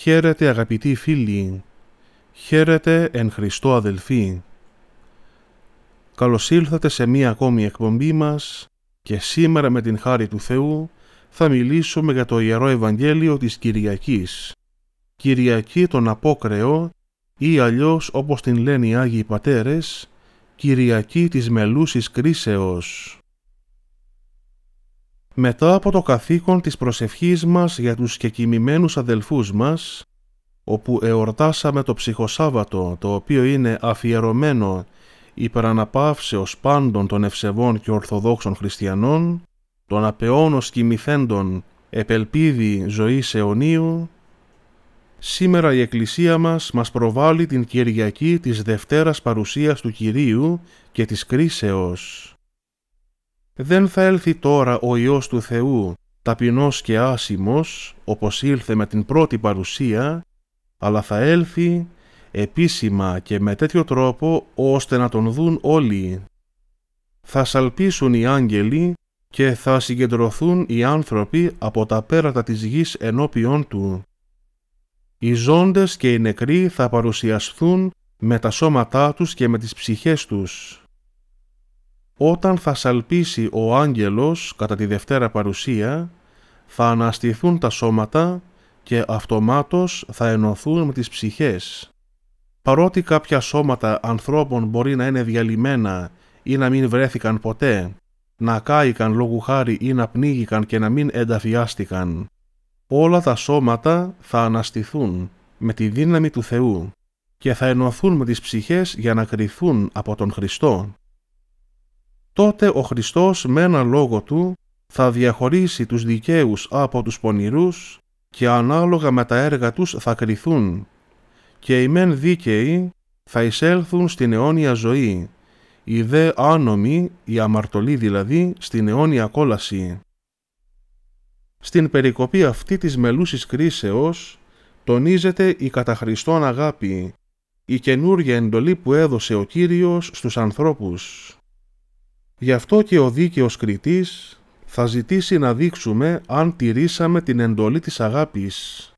Χαίρετε αγαπητοί φίλοι, χαίρετε εν Χριστώ αδελφοί. Καλώς ήλθατε σε μία ακόμη εκπομπή μας και σήμερα με την χάρη του Θεού θα μιλήσουμε για το Ιερό Ευαγγέλιο της Κυριακής. Κυριακή τον Απόκρεο ή αλλιώς όπως την λένε οι Άγιοι Πατέρες, Κυριακή της Μελούσης Κρίσεως μετά από το καθήκον της προσευχής μας για τους κεκοιμημένους αδελφούς μας, όπου εορτάσαμε το ψυχοσάββατο, το οποίο είναι αφιερωμένο υπεραναπαύσεως πάντων των ευσεβών και ορθοδόξων χριστιανών, των απεώνων σκημηθέντων επελπίδη ζωής αιωνίου, σήμερα η Εκκλησία μας μας προβάλλει την Κυριακή της Δευτέρας Παρουσίας του Κυρίου και της Κρίσεως δεν θα έλθει τώρα ο Υιός του Θεού ταπεινός και άσημος, όπως ήλθε με την πρώτη παρουσία, αλλά θα έλθει επίσημα και με τέτοιο τρόπο ώστε να τον δουν όλοι. Θα σαλπίσουν οι άγγελοι και θα συγκεντρωθούν οι άνθρωποι από τα πέρατα της γης ενώπιον του. Οι ζώντες και οι νεκροί θα παρουσιαστούν με τα σώματά τους και με τις ψυχές τους. Όταν θα σαλπίσει ο άγγελος κατά τη δευτέρα παρουσία, θα αναστηθούν τα σώματα και αυτομάτως θα ενωθούν με τις ψυχές. Παρότι κάποια σώματα ανθρώπων μπορεί να είναι διαλυμένα ή να μην βρέθηκαν ποτέ, να κάηκαν λόγου χάρη ή να πνίγηκαν και να μην ενταφιάστηκαν, όλα τα σώματα θα αναστηθούν με τη δύναμη του Θεού και θα ενωθούν με τις ψυχές για να κρυθούν από τον Χριστό τότε ο Χριστός με ένα λόγο του θα διαχωρίσει τους δικαίους από τους πονηρούς και ανάλογα με τα έργα τους θα κριθούν και οι μεν δίκαιοι θα εισέλθουν στην αιώνια ζωή, οι δε άνομοι, οι αμαρτωλοί δηλαδή, στην αιώνια κόλαση. Στην περικοπή αυτή της μελούσης κρίσεως τονίζεται η κατά Χριστόν αγάπη, η καινούργια εντολή που έδωσε ο Κύριος στους ανθρώπους. Γι' αυτό και ο δίκαιος κριτής θα ζητήσει να δείξουμε αν τηρήσαμε την εντολή της αγάπης.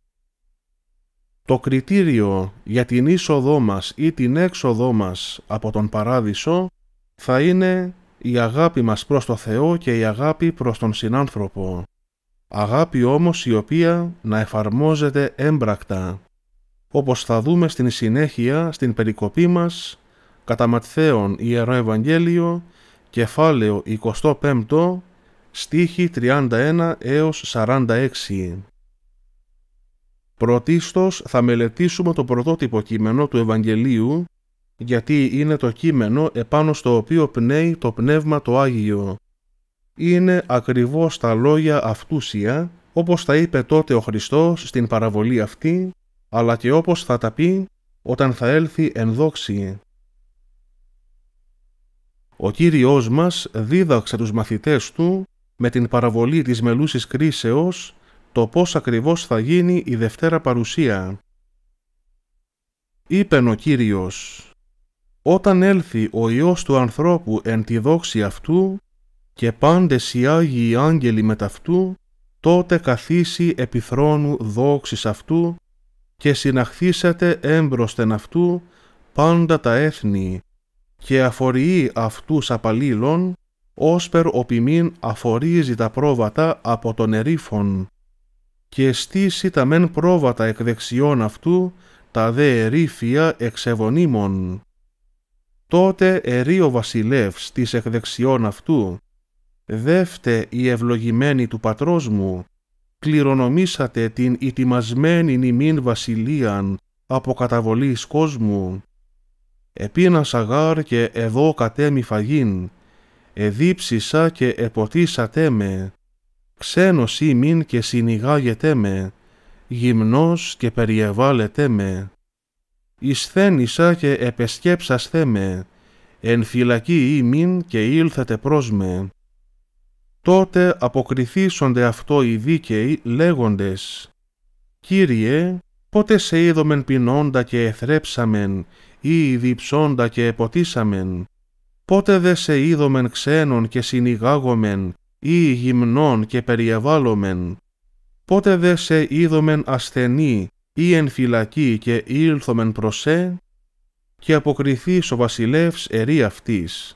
Το κριτήριο για την είσοδό μας ή την έξοδό μας από τον Παράδεισο θα είναι η αγάπη μας προς το Θεό και η αγάπη προς τον συνάνθρωπο. Αγάπη όμως η οποία να εφαρμόζεται έμπρακτα, όπως θα δούμε στην συνέχεια στην περικοπή μας κατά Ματθαίον Ιερό Ευαγγέλιο κεφάλαιο 25, στίχη 31 έως 46. Πρωτίστως θα μελετήσουμε το πρωτότυπο κείμενο του Ευαγγελίου, γιατί είναι το κείμενο επάνω στο οποίο πνέει το Πνεύμα το Άγιο. Είναι ακριβώς τα λόγια αυτούσια, όπως τα είπε τότε ο Χριστός στην παραβολή αυτή, αλλά και όπως θα τα πει όταν θα έλθει εν δόξη. Ο Κύριος μας δίδαξε τους μαθητές του με την παραβολή της μελούσης κρίσεως το πώς ακριβώς θα γίνει η Δευτέρα Παρουσία. Είπε ο Κύριος «Όταν έλθει ο Υιός του ανθρώπου εν τη δόξη αυτού και πάντες οι Άγιοι Άγγελοι μετ' αυτού, τότε καθίσει επιθρόνου θρόνου δόξης αυτού και συναχθήσετε έμπροσθεν αυτού πάντα τα έθνη και αφορεί αυτούς απαλλήλων, όσπερ οπιμήν αφορίζει τα πρόβατα από τον ερήφων, και στήσει τα μεν πρόβατα εκ δεξιών αυτού, τα δε ερήφια εξεβονίμων. Τότε ερεί ο βασιλεύς της εκ δεξιών αυτού, «Δεύτε η ευλογημένη του πατρός μου, κληρονομήσατε την ετοιμασμένη νημήν βασιλείαν από καταβολής κόσμου, επίνα σαγάρ και εδώ κατέμι φαγήν, εδίψισα και εποτίσατε με, ξένος ήμιν και συνηγάγεται με, γυμνός και περιεβάλετε με. Ισθένησα και επεσκέψαστε με, εν φυλακή ήμιν και ήλθετε προς με. Τότε αποκριθήσονται αυτό οι δίκαιοι λέγοντες «Κύριε, πότε σε είδομεν πεινώντα και εθρέψαμεν ή διψώντα και εποτίσαμεν, πότε δε σε είδομεν ξένον και συνηγάγομεν ή γυμνών και περιεβάλλομεν, πότε δε σε είδομεν ασθενή ή εν φυλακή και ήλθομεν προσέ, και αποκριθείς ο βασιλεύς ερή αυτής.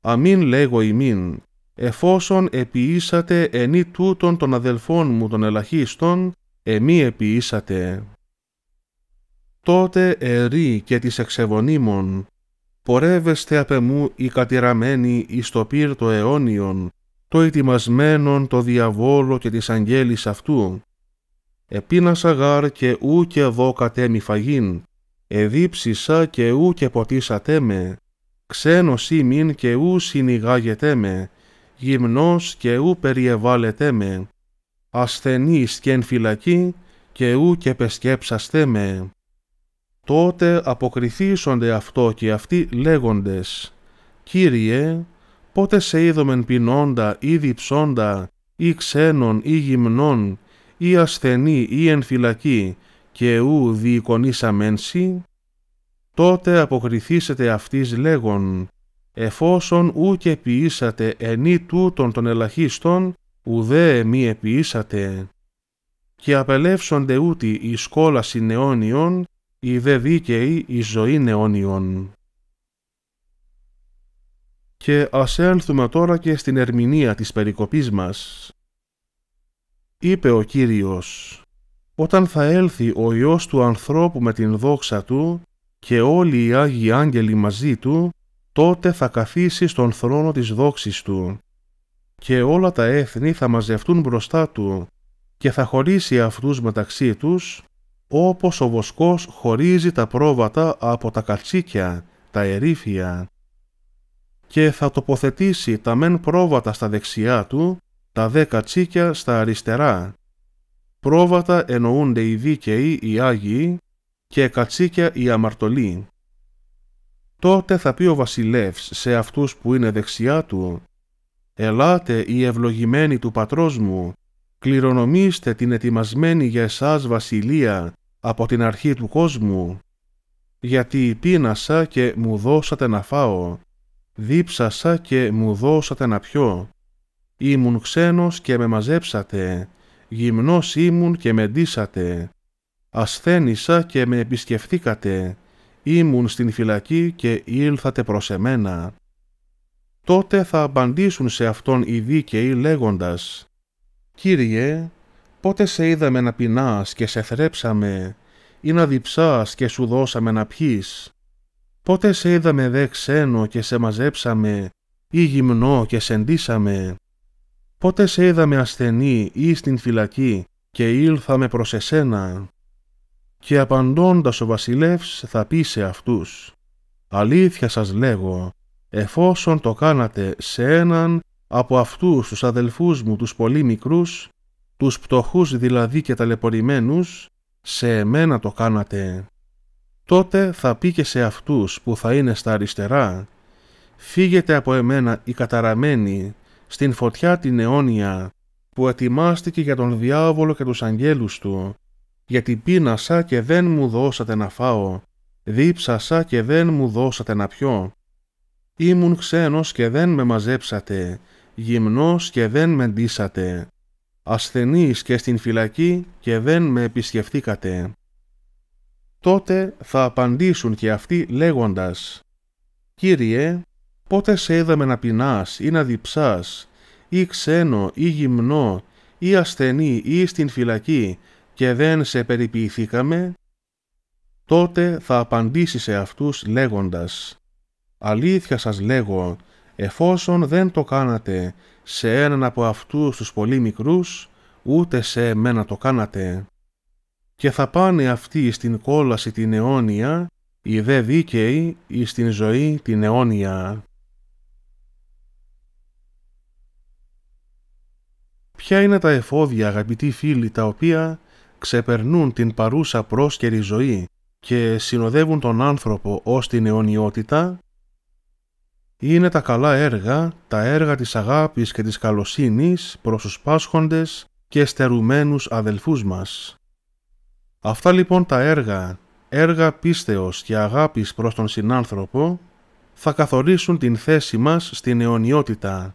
Αμήν λέγω ημίν, εφόσον επιήσατε ενή τούτων των αδελφών μου των ελαχίστων, «Εμή επιήσατε τότε ερή και της εξεβονίμων, πορεύεστε απ' εμού οι κατηραμένοι εις το πύρτο αιώνιον, το ετοιμασμένον το διαβόλο και της αγγέλης αυτού. Επίνασα γάρ και ού και δω κατέμι φαγήν, εδίψισα και ού και ποτίσατε με, ξένος ημίν και ού συνηγάγετε με, γυμνός και ού περιεβάλετέ με, ασθενής και εν φυλακή και ού και πεσκέψαστε με. Τότε αποκριθήσονται αυτό και αυτοί λέγοντες «Κύριε, πότε σε είδομεν πεινώντα ή διψώντα ή ξένων ή γυμνών ή ασθενή ή εν και ου διοικονίσαμενσι» Τότε αποκριθήσετε αυτής λέγον «Εφόσον ου και ποιήσατε ενή τούτων των ελαχίστων, ουδέ μη επιήσατε» και απελεύσονται ούτι η σχόλα νεώνιων η δε δίκαιη η ζωη νεώνιων. Και ας έλθουμε τώρα και στην ερμηνεία της περικοπής μας. Είπε ο Κύριος, όταν θα έλθει ο Υιός του ανθρώπου με την δόξα του και όλοι οι Άγιοι Άγγελοι μαζί του, τότε θα καθίσει στον θρόνο της δόξης του. Και όλα τα έθνη θα μαζευτούν μπροστά του και θα χωρίσει αυτούς μεταξύ τους όπως ο βοσκός χωρίζει τα πρόβατα από τα κατσίκια, τα ερήφια, και θα τοποθετήσει τα μεν πρόβατα στα δεξιά του, τα δε κατσίκια στα αριστερά. Πρόβατα εννοούνται οι δίκαιοι, οι Άγιοι, και κατσίκια οι αμαρτωλοί. Τότε θα πει ο βασιλεύς σε αυτούς που είναι δεξιά του, «Ελάτε οι ευλογημένοι του πατρός μου, κληρονομήστε την ετοιμασμένη για εσάς βασιλεία από την αρχή του κόσμου, γιατί πίνασα και μου δώσατε να φάω, δίψασα και μου δώσατε να πιω, ήμουν ξένος και με μαζέψατε, γυμνός ήμουν και με ντύσατε, ασθένησα και με επισκεφθήκατε, ήμουν στην φυλακή και ήλθατε προς εμένα. Τότε θα απαντήσουν σε αυτόν οι δίκαιοι λέγοντας «Κύριε, Πότε σε είδαμε να πεινάς και σε θρέψαμε, ή να διψάς και σου δώσαμε να πιείς. Πότε σε είδαμε δε ξένο και σε μαζέψαμε, ή γυμνό και σε ντύσαμε. Πότε σε είδαμε ασθενή ή στην φυλακή και ήλθαμε προς εσένα. Και απαντώντας ο βασιλεύς θα πει σε αυτούς, «Αλήθεια σας λέγω, εφόσον το κάνατε σε έναν από αυτούς τους αδελφούς μου τους πολύ μικρούς, τους πτωχούς δηλαδή και ταλαιπωρημένους, σε εμένα το κάνατε. Τότε θα πει και σε αυτούς που θα είναι στα αριστερά, φύγετε από εμένα οι καταραμένοι στην φωτιά την αιώνια που ετοιμάστηκε για τον διάβολο και τους αγγέλους του, γιατί πίνασα και δεν μου δώσατε να φάω, δίψασα και δεν μου δώσατε να πιω. Ήμουν ξένος και δεν με μαζέψατε, γυμνός και δεν με ντύσατε ασθενείς και στην φυλακή και δεν με επισκεφθήκατε. Τότε θα απαντήσουν και αυτοί λέγοντας «Κύριε, πότε σε είδαμε να πεινάς ή να διψάς ή ξένο ή γυμνό ή ασθενή ή στην φυλακή και δεν σε περιποιηθήκαμε» τότε θα απαντήσει σε αυτούς λέγοντας «Αλήθεια σας λέγω, εφόσον δεν το κάνατε σε έναν από αυτούς τους πολύ μικρούς, ούτε σε εμένα το κάνατε. Και θα πάνε αυτοί στην κόλαση την αιώνια, οι δε δίκαιοι εις ζωή την αιώνια. Ποια είναι τα εφόδια, αγαπητοί φίλοι, τα οποία ξεπερνούν την παρούσα πρόσκαιρη ζωή και συνοδεύουν τον άνθρωπο ως την αιωνιότητα, είναι τα καλά έργα, τα έργα της αγάπης και της καλοσύνης προς τους πάσχοντες και στερουμένους αδελφούς μας. Αυτά λοιπόν τα έργα, έργα πίστεως και αγάπης προς τον συνάνθρωπο, θα καθορίσουν την θέση μας στην αιωνιότητα.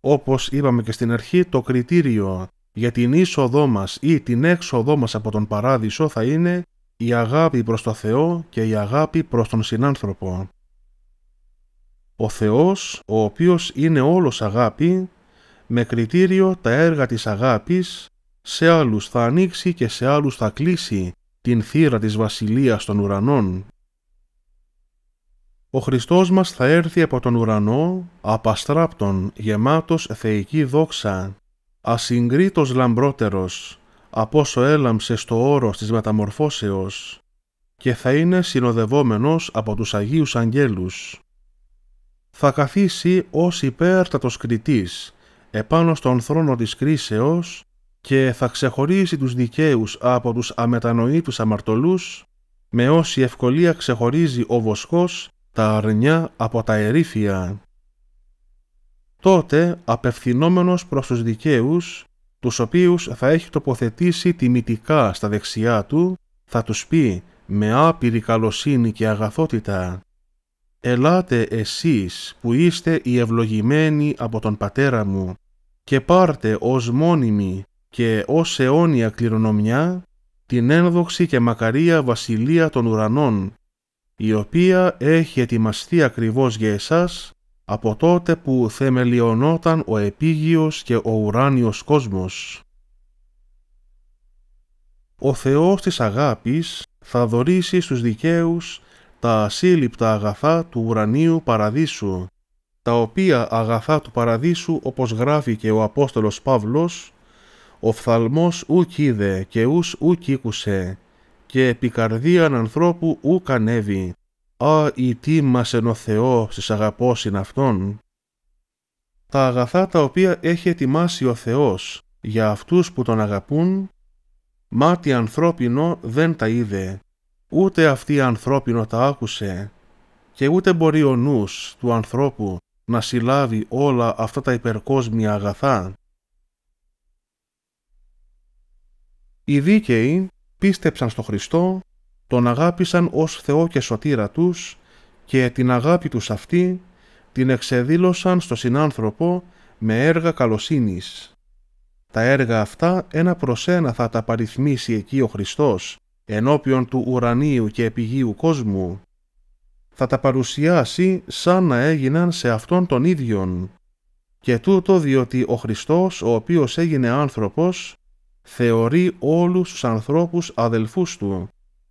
Όπως είπαμε και στην αρχή, το κριτήριο για την είσοδό μας ή την έξοδό μας από τον Παράδεισο θα είναι η αγάπη προς τον Θεό και η αγάπη προς τον συνάνθρωπο. Ο Θεός, ο οποίος είναι όλος αγάπη, με κριτήριο τα έργα της αγάπης, σε άλλους θα ανοίξει και σε άλλους θα κλείσει την θύρα της βασιλείας των ουρανών. Ο Χριστός μας θα έρθει από τον ουρανό, απαστράπτον, γεμάτος θεϊκή δόξα, ασυγκρίτος λαμπρότερος, από όσο έλαμψε στο όρος της μεταμορφώσεως, και θα είναι συνοδευόμενος από τους Αγίους Αγγέλους θα καθίσει ως υπέρτατος κριτής επάνω στον θρόνο της κρίσεως και θα ξεχωρίσει τους δικαίους από τους αμετανοήτους αμαρτωλούς με όση ευκολία ξεχωρίζει ο βοσκός τα αρνιά από τα ερήφια. Τότε, απευθυνόμενος προς τους δικαίους, τους οποίους θα έχει τοποθετήσει τιμητικά στα δεξιά του, θα τους πει με άπειρη καλοσύνη και αγαθότητα «Ελάτε εσείς που είστε οι ευλογημένοι από τον Πατέρα μου και πάρτε ως μόνιμη και ως αιώνια κληρονομιά την ένδοξη και μακαρία βασιλεία των ουρανών, η οποία έχει ετοιμαστεί ακριβώς για εσάς από τότε που θεμελιωνόταν ο επίγειος και ο ουράνιος κόσμος. Ο Θεός της αγάπης θα δωρήσει στους δικαίους τα ασύλληπτα αγαθά του ουρανίου παραδείσου, τα οποία αγαθά του παραδείσου, όπως γράφει και ο Απόστολος Παύλος, «Ο φθαλμός ουκ είδε και ους ουκ ήκουσε, και καρδίαν ανθρώπου ουκ ανέβη. Α, η τι μας εν ο Θεός της αγαπώσιν αυτόν». Τα αγαθά τα οποία έχει ετοιμάσει ο Θεός για αυτούς που τον αγαπούν, μάτι ανθρώπινο δεν τα είδε Ούτε αυτή η ανθρώπινο τα άκουσε και ούτε μπορεί ο νους του ανθρώπου να συλλάβει όλα αυτά τα υπερκόσμια αγαθά. Οι δίκαιοι πίστεψαν στο Χριστό, τον αγάπησαν ως Θεό και σωτήρα τους και την αγάπη τους αυτή την εξεδήλωσαν στο συνάνθρωπο με έργα καλοσύνης. Τα έργα αυτά ένα προς ένα θα τα παριθμίσει εκεί ο Χριστός ενώπιον του ουρανίου και επιγείου κόσμου, θα τα παρουσιάσει σαν να έγιναν σε αυτόν τον ίδιον. Και τούτο διότι ο Χριστός, ο οποίος έγινε άνθρωπος, θεωρεί όλους τους ανθρώπους αδελφούς του,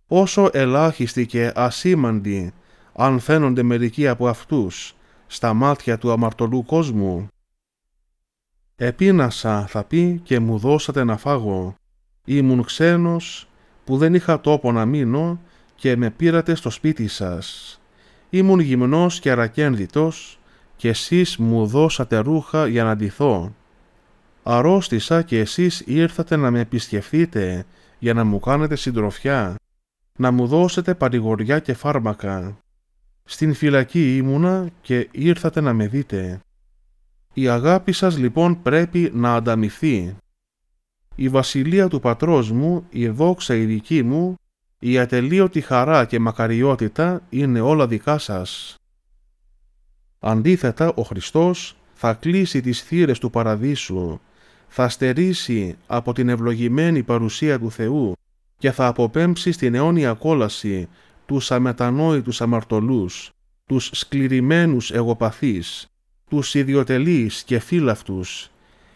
όσο ελάχιστοι και ασήμαντοι, αν φαίνονται μερικοί από αυτούς, στα μάτια του αμαρτωλού κόσμου. Επίνασα, θα πει, και μου δώσατε να φάγω. Ήμουν ξένος που δεν είχα τόπο να μείνω και με πήρατε στο σπίτι σας. Ήμουν γυμνός και αρακένδυτος και εσείς μου δώσατε ρούχα για να ντυθώ. Αρρώστησα και εσείς ήρθατε να με επισκεφθείτε για να μου κάνετε συντροφιά, να μου δώσετε παρηγοριά και φάρμακα. Στην φυλακή ήμουνα και ήρθατε να με δείτε. Η αγάπη σας λοιπόν πρέπει να ανταμυθεί» η βασιλεία του πατρός μου, η δόξα η δική μου, η ατελείωτη χαρά και μακαριότητα είναι όλα δικά σας. Αντίθετα, ο Χριστός θα κλείσει τις θύρες του παραδείσου, θα στερήσει από την ευλογημένη παρουσία του Θεού και θα αποπέμψει στην αιώνια κόλαση τους αμετανόητους αμαρτωλούς, τους σκληρημένους εγωπαθείς, τους ιδιωτελείς και φύλαυτους,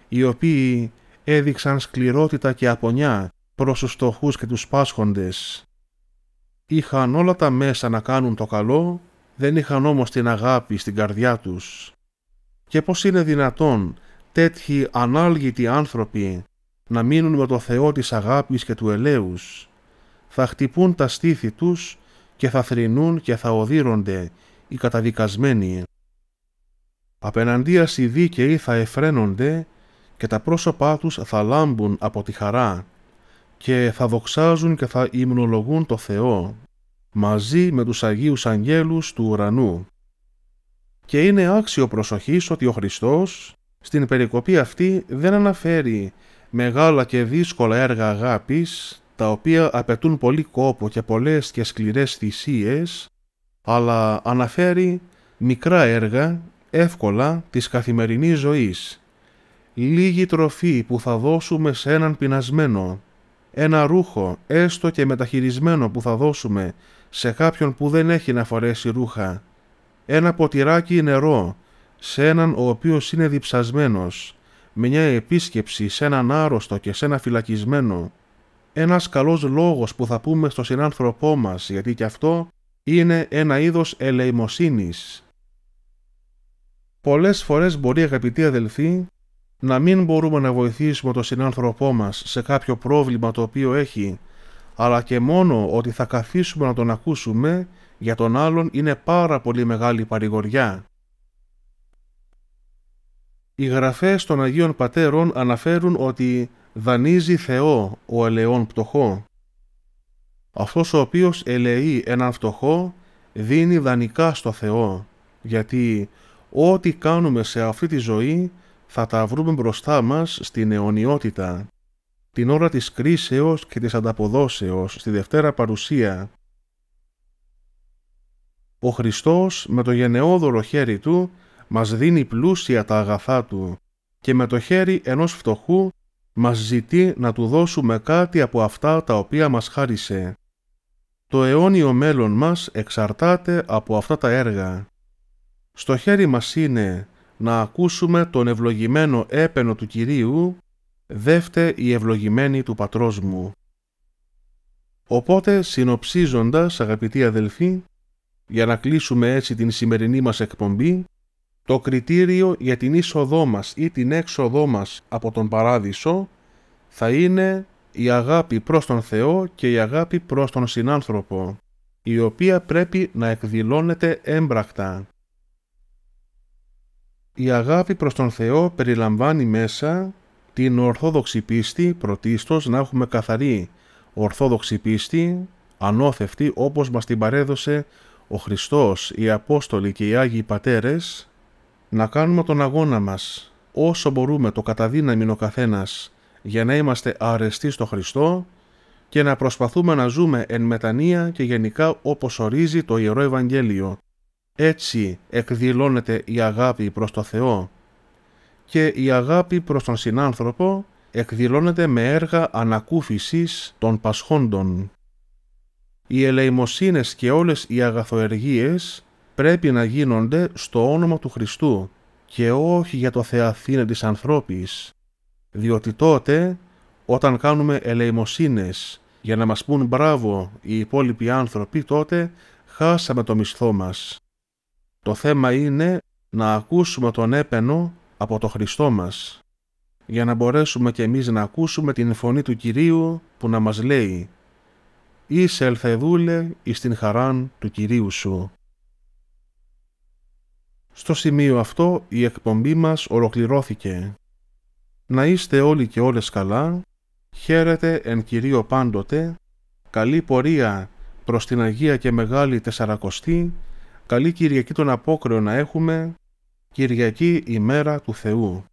οι οποίοι έδειξαν σκληρότητα και απονιά προς τους στοχούς και τους πάσχοντες. Είχαν όλα τα μέσα να κάνουν το καλό, δεν είχαν όμως την αγάπη στην καρδιά τους. Και πώς είναι δυνατόν τέτοιοι ανάλγητοι άνθρωποι να μείνουν με το Θεό της αγάπης και του ελέους. Θα χτυπούν τα στήθη τους και θα θρηνούν και θα οδύρονται οι καταδικασμένοι. Απέναντίας οι δίκαιοι θα εφραίνονται και τα πρόσωπά τους θα λάμπουν από τη χαρά και θα δοξάζουν και θα υμνολογούν το Θεό μαζί με τους Αγίους Αγγέλους του ουρανού. Και είναι άξιο προσοχής ότι ο Χριστός στην περικοπή αυτή δεν αναφέρει μεγάλα και δύσκολα έργα αγάπης, τα οποία απαιτούν πολύ κόπο και πολλές και σκληρές θυσίες, αλλά αναφέρει μικρά έργα, εύκολα, της καθημερινής ζωής, λίγη τροφή που θα δώσουμε σε έναν πεινασμένο, ένα ρούχο έστω και μεταχειρισμένο που θα δώσουμε σε κάποιον που δεν έχει να φορέσει ρούχα, ένα ποτηράκι νερό σε έναν ο οποίος είναι διψασμένος, μια επίσκεψη σε έναν άρρωστο και σε ένα φυλακισμένο, ένας καλός λόγος που θα πούμε στο συνάνθρωπό μας, γιατί και αυτό είναι ένα είδος ελεημοσύνης. Πολλές φορές μπορεί αγαπητοί αδελφοί να μην μπορούμε να βοηθήσουμε τον συνάνθρωπό μας σε κάποιο πρόβλημα το οποίο έχει, αλλά και μόνο ότι θα καθίσουμε να τον ακούσουμε, για τον άλλον είναι πάρα πολύ μεγάλη παρηγοριά. Οι γραφές των Αγίων Πατέρων αναφέρουν ότι δανείζει Θεό ο ελαιόν πτωχό. Αυτός ο οποίος ελεεί έναν φτωχό δίνει δανεικά στο Θεό, γιατί ό,τι κάνουμε σε αυτή τη ζωή θα τα βρούμε μπροστά μας στην αιωνιότητα, την ώρα της κρίσεως και της ανταποδόσεως, στη Δευτέρα Παρουσία. Ο Χριστός με το γενναιόδωρο χέρι Του μας δίνει πλούσια τα αγαθά Του και με το χέρι ενός φτωχού μας ζητεί να Του δώσουμε κάτι από αυτά τα οποία μας χάρισε. Το αιώνιο μέλλον μας εξαρτάται από αυτά τα έργα. Στο χέρι μας είναι να ακούσουμε τον ευλογημένο έπαινο του Κυρίου, δεύτε η ευλογημένη του πατρός μου. Οπότε, συνοψίζοντας, αγαπητοί αδελφοί, για να κλείσουμε έτσι την σημερινή μας εκπομπή, το κριτήριο για την είσοδό μας ή την έξοδό μας από τον Παράδεισο θα είναι η αγάπη προς τον Θεό και η αγάπη προς τον συνάνθρωπο, η οποία πρέπει να εκδηλώνεται έμπρακτα. Η αγάπη προς τον Θεό περιλαμβάνει μέσα την ορθόδοξη πίστη, πρωτίστως να έχουμε καθαρή ορθόδοξη πίστη, ανώθευτη όπως μας την παρέδωσε ο Χριστός, οι Απόστολοι και οι Άγιοι Πατέρες, να κάνουμε τον αγώνα μας όσο μπορούμε το καταδύναμιν ο καθένας για να είμαστε αρεστοί στο Χριστό και να προσπαθούμε να ζούμε εν μετανία και γενικά όπως ορίζει το Ιερό Ευαγγέλιο. Έτσι εκδηλώνεται η αγάπη προς το Θεό και η αγάπη προς τον συνάνθρωπο εκδηλώνεται με έργα ανακούφισης των πασχόντων. Οι ελεημοσύνες και όλες οι αγαθοεργίες πρέπει να γίνονται στο όνομα του Χριστού και όχι για το θεαθήνε της ανθρώπης, διότι τότε όταν κάνουμε ελεημοσύνες για να μας πούν μπράβο οι υπόλοιποι άνθρωποι τότε χάσαμε το μισθό μας. Το θέμα είναι να ακούσουμε τον έπαινο από το Χριστό μας, για να μπορέσουμε κι εμείς να ακούσουμε την φωνή του Κυρίου που να μας λέει «Είσαι ελθεδούλε εις την χαράν του Κυρίου σου». Στο σημείο αυτό η εκπομπή μας ολοκληρώθηκε. Να είστε όλοι και όλες καλά, χαίρετε εν Κυρίω πάντοτε, καλή πορεία προς την Αγία και Μεγάλη Τεσσαρακοστή Καλή Κυριακή των Απόκρεων να έχουμε, Κυριακή ημέρα του Θεού.